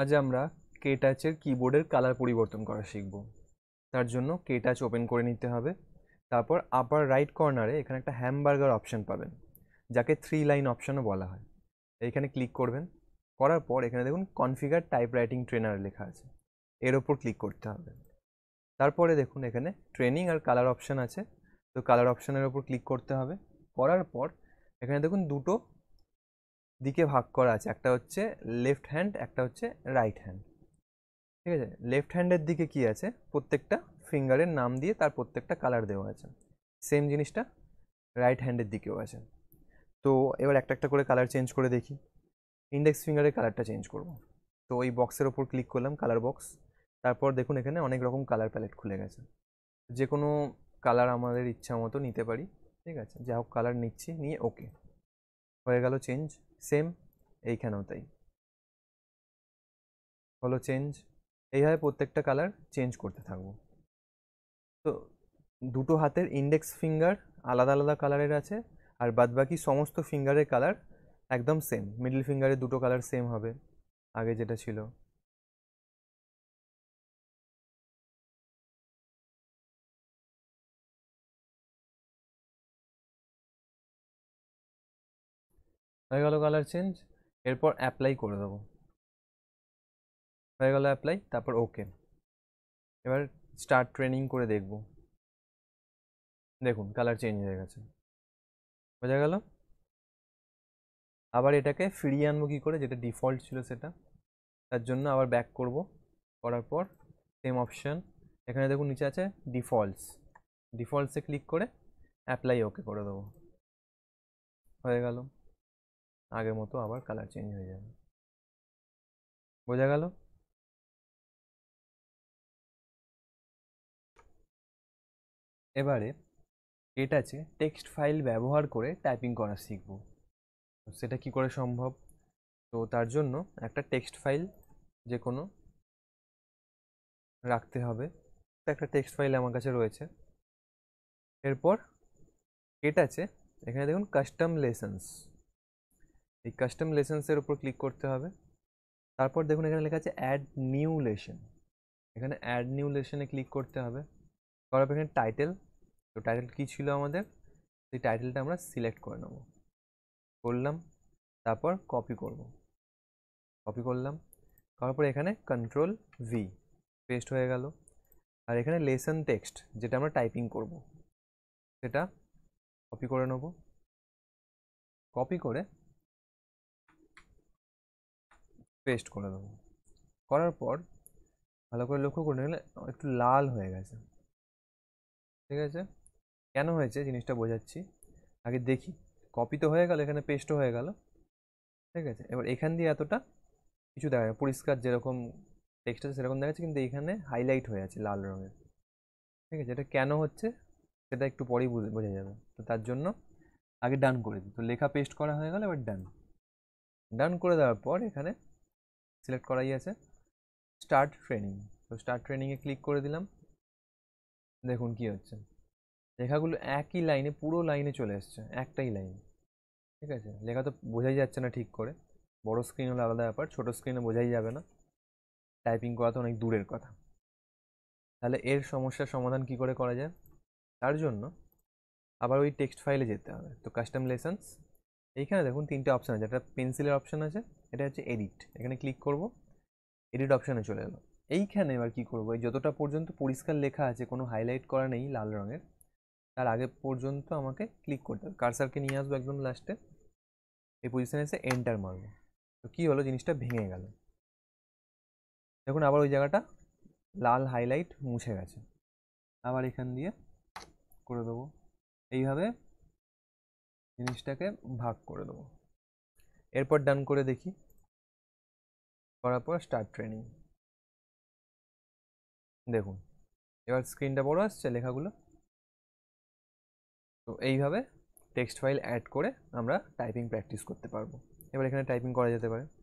আজ আমরা কে টাচের কিবোর্ডের কালার পরিবর্তন করা শিখব তার জন্য কে টাচ ওপেন করে নিতে হবে তারপর আপার রাইট কর্নারে এখানে একটা হ্যামবার্গার অপশান পাবেন যাকে থ্রি লাইন অপশানও বলা হয় এইখানে ক্লিক করবেন করার পর এখানে দেখুন কনফিগার টাইপ রাইটিং ট্রেনার লেখা আছে এর ওপর ক্লিক করতে হবে তারপরে দেখুন এখানে ট্রেনিং আর কালার অপশান আছে তো কালার অপশানের ওপর ক্লিক করতে হবে করার পর এখানে দেখুন দুটো দিকে ভাগ করা আছে একটা হচ্ছে লেফট হ্যান্ড একটা হচ্ছে রাইট হ্যান্ড ঠিক আছে লেফট হ্যান্ডের দিকে কি আছে প্রত্যেকটা ফিঙ্গারের নাম দিয়ে তার প্রত্যেকটা কালার দেওয়া আছে সেম জিনিসটা রাইট হ্যান্ডের দিকেও আছে তো এবার একটা একটা করে কালার চেঞ্জ করে দেখি ইন্ডেক্স ফিঙ্গারের কালারটা চেঞ্জ করব তো ওই বক্সের ওপর ক্লিক করলাম কালার বক্স তারপর দেখুন এখানে অনেক রকম কালার প্যালেট খুলে গেছে যে কোনো কালার আমাদের ইচ্ছা মতো নিতে পারি ঠিক আছে যা হোক কালার নিচ্ছি নিয়ে ওকে হয়ে গেল চেঞ্জ সেম এইখানেও তাই হলো চেঞ্জ এইভাবে প্রত্যেকটা কালার চেঞ্জ করতে থাকবো তো দুটো হাতের ইন্ডেক্স ফিঙ্গার আলাদা আলাদা কালারের আছে আর বাদবাকি সমস্ত ফিঙ্গারের কালার একদম সেম মিডল ফিঙ্গারের দুটো কালার সেম হবে আগে যেটা ছিল হয়ে গেল কালার চেঞ্জ এরপর অ্যাপ্লাই করে দেবো হয়ে গেল অ্যাপ্লাই তারপর ওকে এবার স্টার্ট ট্রেনিং করে দেখব দেখুন কালার চেঞ্জ হয়ে গেছে বোঝা গেল আবার এটাকে ফিরিয়ে আনবো কী করে যেটা ডিফল্ট ছিল সেটা তার জন্য আবার ব্যাক করব করার পর সেম অপশান এখানে দেখুন নিচে আছে ডিফল্টস ডিফল্টসে ক্লিক করে অ্যাপ্লাই ওকে করে দেবো হয়ে গেল আগের মতো আবার কালার চেঞ্জ হয়ে যাবে বোঝা গেল এবারে আছে টেক্সট ফাইল ব্যবহার করে টাইপিং করা শিখব সেটা কি করে সম্ভব তো তার জন্য একটা টেক্সট ফাইল যে কোনো রাখতে হবে একটা টেক্সট ফাইল আমার কাছে রয়েছে এরপর আছে এখানে দেখুন কাস্টম লেসেন্স এই কাস্টম লেসেন্সের উপর ক্লিক করতে হবে তারপর দেখুন এখানে লেখা আছে অ্যাড নিউ লেশন এখানে অ্যাড নিউ লেসনে ক্লিক করতে হবে তারপর এখানে টাইটেল তো টাইটেল কী ছিল আমাদের সেই টাইটেলটা আমরা সিলেক্ট করে নেব করলাম তারপর কপি করব কপি করলাম করার পর এখানে কন্ট্রোল ভি পেস্ট হয়ে গেল আর এখানে লেসন টেক্সট যেটা আমরা টাইপিং করব সেটা কপি করে নেব কপি করে পেস্ট করে দেবো করার পর ভালো করে লক্ষ্য করে নিলে একটু লাল হয়ে গেছে ঠিক আছে কেন হয়েছে জিনিসটা বোঝাচ্ছি আগে দেখি কপি তো হয়ে গেল এখানে পেস্টও হয়ে গেল ঠিক আছে এবার এখান দিয়ে এতটা কিছু দেখা যায় পরিষ্কার যেরকম টেক্সট আছে সেরকম দেখাচ্ছে কিন্তু এখানে হাইলাইট হয়ে আছে লাল রঙের ঠিক আছে এটা কেন হচ্ছে সেটা একটু পরেই বোঝা যাবে তো তার জন্য আগে ডান করে দিই তো লেখা পেস্ট করা হয়ে গেল এবার ডান ডান করে দেওয়ার পর এখানে সিলেক্ট করাই আছে স্টার্ট ট্রেনিং তো স্টার্ট ট্রেনিংয়ে ক্লিক করে দিলাম দেখুন কি হচ্ছে লেখাগুলো একই লাইনে পুরো লাইনে চলে এসছে একটাই লাইন ঠিক আছে লেখা তো বোঝাই যাচ্ছে না ঠিক করে বড় স্ক্রিন হলে আলাদা ব্যাপার ছোটো স্ক্রিনে বোঝাই যাবে না টাইপিং করা তো অনেক দূরের কথা তাহলে এর সমস্যার সমাধান কি করে করা যায় তার জন্য আবার ওই টেক্সট ফাইলে যেতে হবে তো কাস্টম লেসেন্স এইখানে দেখুন তিনটে অপশান আছে একটা পেন্সিলের অপশান আছে এটা হচ্ছে এডিট এখানে ক্লিক করব এডিট অপশানে চলে এলো এইখানে এবার কী করবো এই যতটা পর্যন্ত পরিষ্কার লেখা আছে কোনো হাইলাইট করা নেই লাল রঙের তার আগে পর্যন্ত আমাকে ক্লিক করতে হবে কারসারকে নিয়ে আসবো একদম লাস্টে এই পজিশানে এসে এন্টার মারবো তো কী হলো জিনিসটা ভেঙে গেল দেখুন আবার ওই জায়গাটা লাল হাইলাইট মুছে গেছে আবার এখান দিয়ে করে দেবো এইভাবে জিনিসটাকে ভাগ করে দেবো এরপর ডান করে দেখি করার পর স্টার্ট ট্রেনিং দেখুন এবার স্ক্রিনটা বড় আসছে লেখাগুলো তো এইভাবে টেক্সট ফাইল অ্যাড করে আমরা টাইপিং প্র্যাকটিস করতে পারবো এবার এখানে টাইপিং করা যেতে পারে